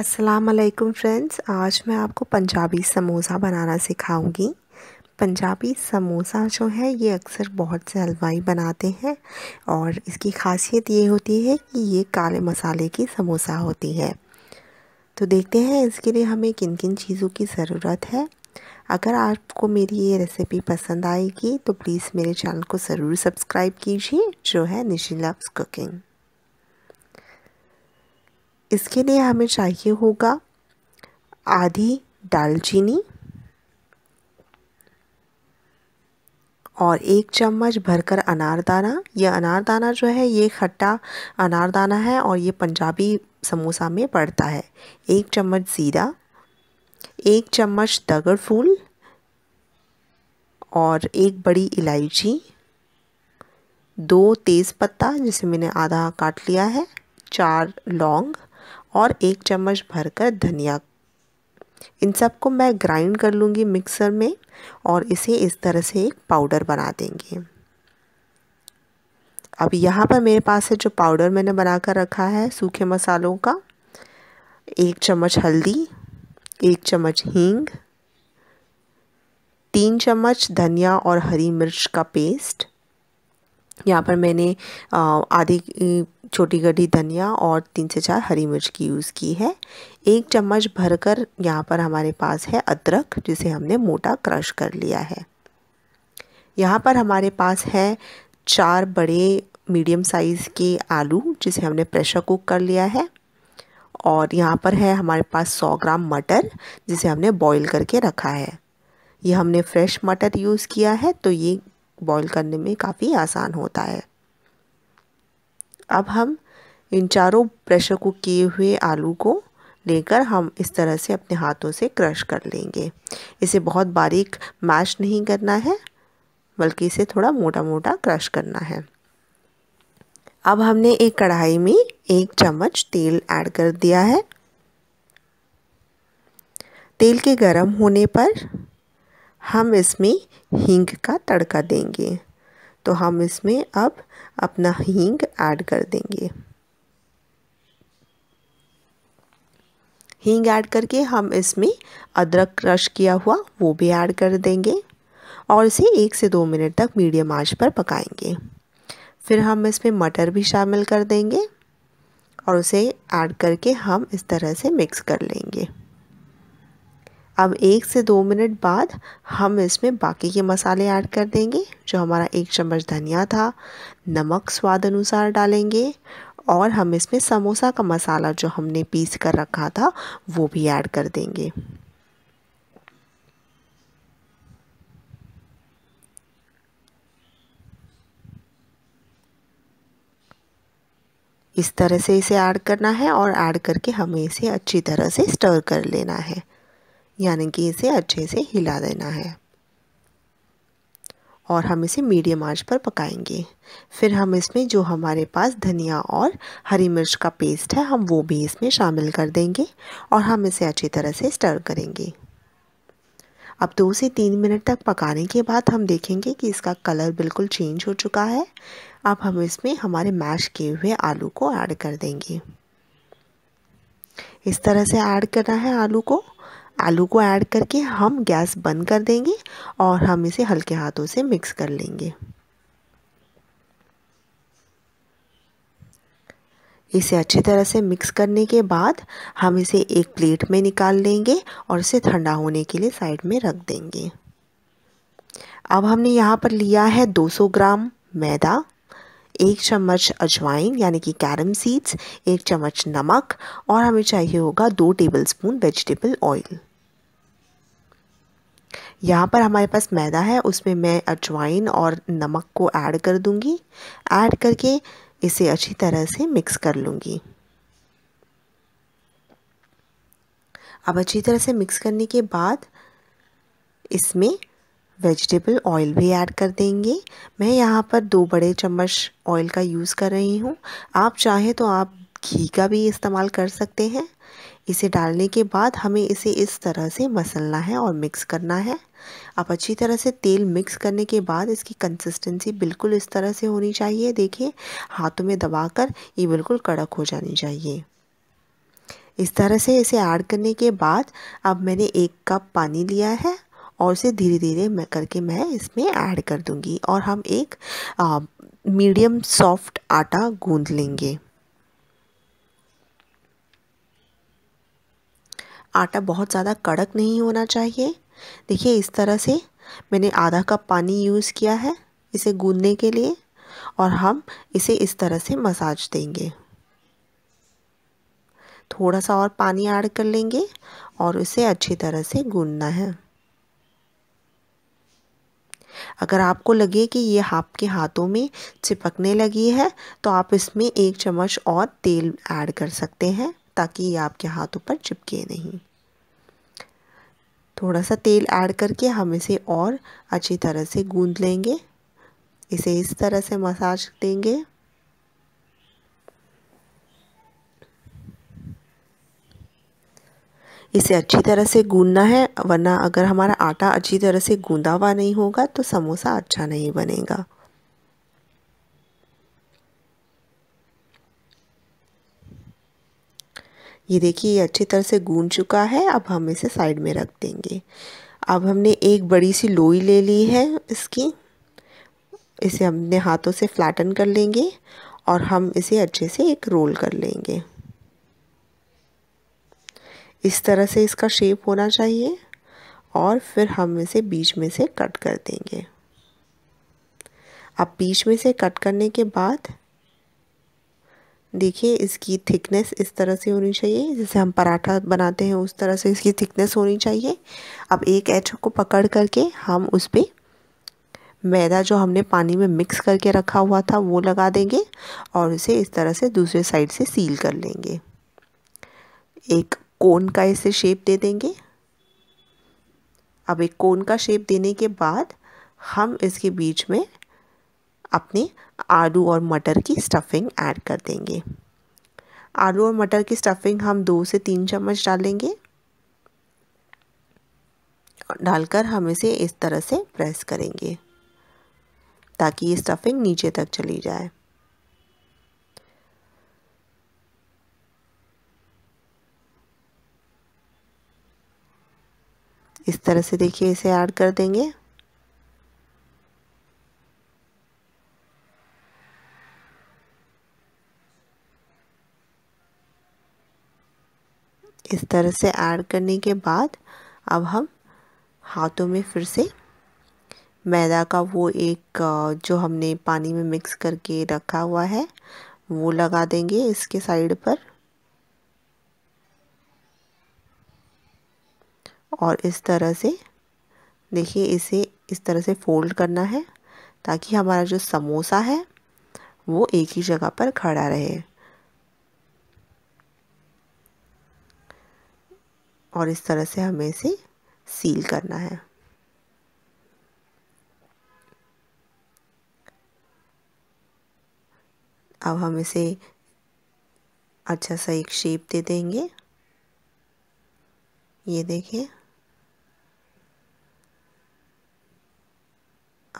अस्सलाम वालेकुम फ्रेंड्स आज मैं आपको पंजाबी समोसा बनाना सिखाऊंगी पंजाबी समोसा जो है ये अक्सर बहुत से हलवाई बनाते हैं और इसकी खासियत ये होती है कि ये काले मसाले की समोसा होती है तो देखते हैं इसके लिए हमें किन किन चीज़ों की ज़रूरत है अगर आपको मेरी ये रेसिपी पसंद आएगी तो प्लीज़ मेरे चैनल को ज़रूर सब्सक्राइब कीजिए जो है निशी लव्स कुकिंग इसके लिए हमें चाहिए होगा आधी दालचीनी और एक चम्मच भरकर अनारदाना यह अनारदाना जो है ये खट्टा अनारदाना है और ये पंजाबी समोसा में पड़ता है एक चम्मच ज़ीरा एक चम्मच दगड़ फूल और एक बड़ी इलायची दो तेज़पत्ता जिसे मैंने आधा काट लिया है चार लौंग और एक चम्मच भरकर धनिया इन सबको मैं ग्राइंड कर लूँगी मिक्सर में और इसे इस तरह से एक पाउडर बना देंगे अब यहाँ पर मेरे पास है जो पाउडर मैंने बना कर रखा है सूखे मसालों का एक चम्मच हल्दी एक चम्मच हींग तीन चम्मच धनिया और हरी मिर्च का पेस्ट यहाँ पर मैंने आधी छोटी गड्ढी धनिया और तीन से चार हरी मिर्च की यूज़ की है एक चम्मच भरकर यहाँ पर हमारे पास है अदरक जिसे हमने मोटा क्रश कर लिया है यहाँ पर हमारे पास है चार बड़े मीडियम साइज़ के आलू जिसे हमने प्रेशर कुक कर लिया है और यहाँ पर है हमारे पास 100 ग्राम मटर जिसे हमने बॉईल करके रखा है ये हमने फ्रेश मटर यूज़ किया है तो ये बॉईल करने में काफ़ी आसान होता है अब हम इन चारों प्रेशर कुक किए हुए आलू को लेकर हम इस तरह से अपने हाथों से क्रश कर लेंगे इसे बहुत बारीक मैश नहीं करना है बल्कि इसे थोड़ा मोटा मोटा क्रश करना है अब हमने एक कढ़ाई में एक चम्मच तेल ऐड कर दिया है तेल के गरम होने पर हम इसमें हींग का तड़का देंगे तो हम इसमें अब अपना हींग ऐड कर देंगे हींग ऐड करके हम इसमें अदरक क्रश किया हुआ वो भी ऐड कर देंगे और इसे एक से दो मिनट तक मीडियम आंच पर पकाएंगे फिर हम इसमें मटर भी शामिल कर देंगे और उसे ऐड करके हम इस तरह से मिक्स कर लेंगे अब एक से दो मिनट बाद हम इसमें बाकी के मसाले ऐड कर देंगे जो हमारा एक चम्मच धनिया था नमक स्वाद अनुसार डालेंगे और हम इसमें समोसा का मसाला जो हमने पीस कर रखा था वो भी ऐड कर देंगे इस तरह से इसे ऐड करना है और ऐड करके हमें इसे अच्छी तरह से स्टर कर लेना है यानी कि इसे अच्छे से हिला देना है और हम इसे मीडियम आंच पर पकाएंगे फिर हम इसमें जो हमारे पास धनिया और हरी मिर्च का पेस्ट है हम वो भी इसमें शामिल कर देंगे और हम इसे अच्छी तरह से स्टर करेंगे अब दो से तीन मिनट तक पकाने के बाद हम देखेंगे कि इसका कलर बिल्कुल चेंज हो चुका है अब हम इसमें हमारे मैश किए हुए आलू को ऐड कर देंगे इस तरह से ऐड करना है आलू को आलू को ऐड करके हम गैस बंद कर देंगे और हम इसे हल्के हाथों से मिक्स कर लेंगे इसे अच्छी तरह से मिक्स करने के बाद हम इसे एक प्लेट में निकाल लेंगे और इसे ठंडा होने के लिए साइड में रख देंगे अब हमने यहाँ पर लिया है 200 ग्राम मैदा एक चम्मच अजवाइन यानी कि कैरम सीड्स एक चम्मच नमक और हमें चाहिए होगा दो टेबलस्पून वेजिटेबल ऑयल यहाँ पर हमारे पास मैदा है उसमें मैं अजवाइन और नमक को ऐड कर दूँगी ऐड करके इसे अच्छी तरह से मिक्स कर लूँगी अब अच्छी तरह से मिक्स करने के बाद इसमें वेजिटेबल ऑयल भी ऐड कर देंगे मैं यहाँ पर दो बड़े चम्मच ऑयल का यूज़ कर रही हूँ आप चाहें तो आप घी का भी इस्तेमाल कर सकते हैं इसे डालने के बाद हमें इसे इस तरह से मसलना है और मिक्स करना है अब अच्छी तरह से तेल मिक्स करने के बाद इसकी कंसिस्टेंसी बिल्कुल इस तरह से होनी चाहिए देखिए हाथों में दबाकर ये बिल्कुल कड़क हो जानी चाहिए इस तरह से इसे ऐड करने के बाद अब मैंने एक कप पानी लिया है और इसे धीरे धीरे मैं करके मैं इसमें ऐड कर दूंगी और हम एक मीडियम सॉफ्ट आटा गूंद लेंगे आटा बहुत ज़्यादा कड़क नहीं होना चाहिए देखिए इस तरह से मैंने आधा कप पानी यूज़ किया है इसे गूंदने के लिए और हम इसे इस तरह से मसाज देंगे थोड़ा सा और पानी ऐड कर लेंगे और उसे अच्छी तरह से गूंदना है अगर आपको लगे कि ये आपके हाथों में चिपकने लगी है तो आप इसमें एक चम्मच और तेल ऐड कर सकते हैं ताकि ये आपके हाथों पर चिपके नहीं थोड़ा सा तेल ऐड करके हम इसे और अच्छी तरह से गूंद लेंगे इसे इस तरह से मसाज देंगे इसे अच्छी तरह से गूंदना है वरना अगर हमारा आटा अच्छी तरह से गूंदा हुआ नहीं होगा तो समोसा अच्छा नहीं बनेगा ये देखिए ये अच्छी तरह से गूंद चुका है अब हम इसे साइड में रख देंगे अब हमने एक बड़ी सी लोई ले ली है इसकी इसे हमने हाथों से फ्लैटन कर लेंगे और हम इसे अच्छे से एक रोल कर लेंगे इस तरह से इसका शेप होना चाहिए और फिर हम इसे बीच में से कट कर देंगे अब बीच में से कट करने के बाद देखिए इसकी थिकनेस इस तरह से होनी चाहिए जैसे हम पराठा बनाते हैं उस तरह से इसकी थिकनेस होनी चाहिए अब एक एच को पकड़ करके हम उस पर मैदा जो हमने पानी में मिक्स करके रखा हुआ था वो लगा देंगे और इसे इस तरह से दूसरे साइड से सील कर लेंगे एक कोन का इसे शेप दे देंगे अब एक कोन का शेप देने के बाद हम इसके बीच में अपने आलू और मटर की स्टफिंग ऐड कर देंगे आलू और मटर की स्टफिंग हम दो से तीन चम्मच डालेंगे डालकर हम इसे इस तरह से प्रेस करेंगे ताकि ये स्टफिंग नीचे तक चली जाए इस तरह से देखिए इसे ऐड कर देंगे इस तरह से ऐड करने के बाद अब हम हाथों में फिर से मैदा का वो एक जो हमने पानी में मिक्स करके रखा हुआ है वो लगा देंगे इसके साइड पर और इस तरह से देखिए इसे इस तरह से फोल्ड करना है ताकि हमारा जो समोसा है वो एक ही जगह पर खड़ा रहे और इस तरह से हमें इसे सील करना है अब हम इसे अच्छा सा एक शेप दे देंगे ये देखिए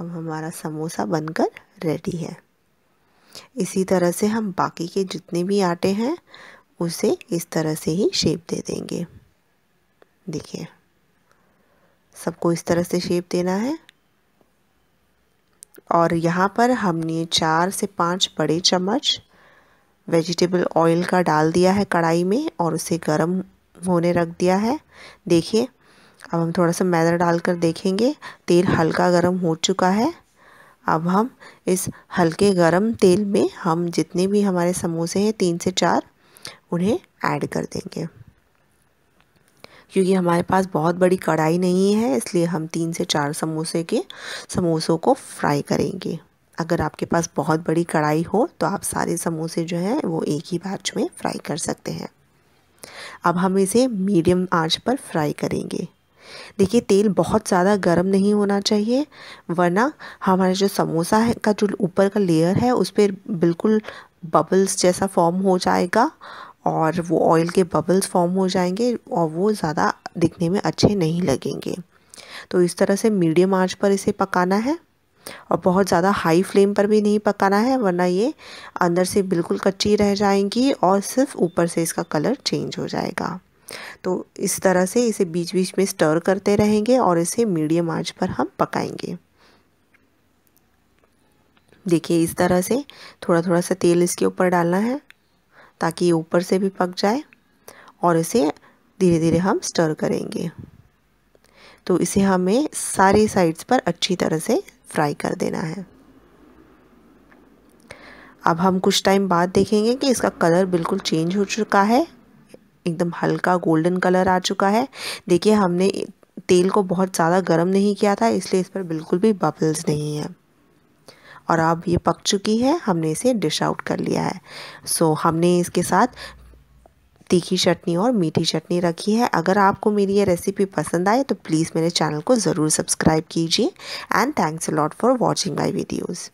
अब हमारा समोसा बनकर रेडी है इसी तरह से हम बाकी के जितने भी आटे हैं उसे इस तरह से ही शेप दे देंगे देखिए सबको इस तरह से शेप देना है और यहाँ पर हमने चार से पाँच बड़े चम्मच वेजिटेबल ऑयल का डाल दिया है कढ़ाई में और उसे गर्म होने रख दिया है देखिए अब हम थोड़ा सा मैदा डालकर देखेंगे तेल हल्का गर्म हो चुका है अब हम इस हल्के गर्म तेल में हम जितने भी हमारे समोसे हैं तीन से चार उन्हें ऐड कर देंगे क्योंकि हमारे पास बहुत बड़ी कढ़ाई नहीं है इसलिए हम तीन से चार समोसे के समोसों को फ्राई करेंगे अगर आपके पास बहुत बड़ी कढ़ाई हो तो आप सारे समोसे जो हैं वो एक ही बैच में फ्राई कर सकते हैं अब हम इसे मीडियम आंच पर फ्राई करेंगे देखिए तेल बहुत ज़्यादा गर्म नहीं होना चाहिए वरना हमारे जो समोसा है का जो ऊपर का लेयर है उस पर बिल्कुल बबल्स जैसा फॉर्म हो जाएगा और वो ऑयल के बबल्स फॉर्म हो जाएंगे और वो ज़्यादा दिखने में अच्छे नहीं लगेंगे तो इस तरह से मीडियम आंच पर इसे पकाना है और बहुत ज़्यादा हाई फ्लेम पर भी नहीं पकाना है वरना ये अंदर से बिल्कुल कच्ची रह जाएंगी और सिर्फ ऊपर से इसका कलर चेंज हो जाएगा तो इस तरह से इसे बीच बीच में स्टर करते रहेंगे और इसे मीडियम आंच पर हम पकाएंगे देखिए इस तरह से थोड़ा थोड़ा सा तेल इसके ऊपर डालना है ताकि ये ऊपर से भी पक जाए और इसे धीरे धीरे हम स्टर करेंगे तो इसे हमें सारे साइड्स पर अच्छी तरह से फ्राई कर देना है अब हम कुछ टाइम बाद देखेंगे कि इसका कलर बिल्कुल चेंज हो चुका है एकदम हल्का गोल्डन कलर आ चुका है देखिए हमने तेल को बहुत ज़्यादा गर्म नहीं किया था इसलिए इस पर बिल्कुल भी बबल्स नहीं हैं और अब ये पक चुकी है हमने इसे डिश आउट कर लिया है सो so, हमने इसके साथ तीखी चटनी और मीठी चटनी रखी है अगर आपको मेरी ये रेसिपी पसंद आए तो प्लीज़ मेरे चैनल को ज़रूर सब्सक्राइब कीजिए and thanks a lot for watching my videos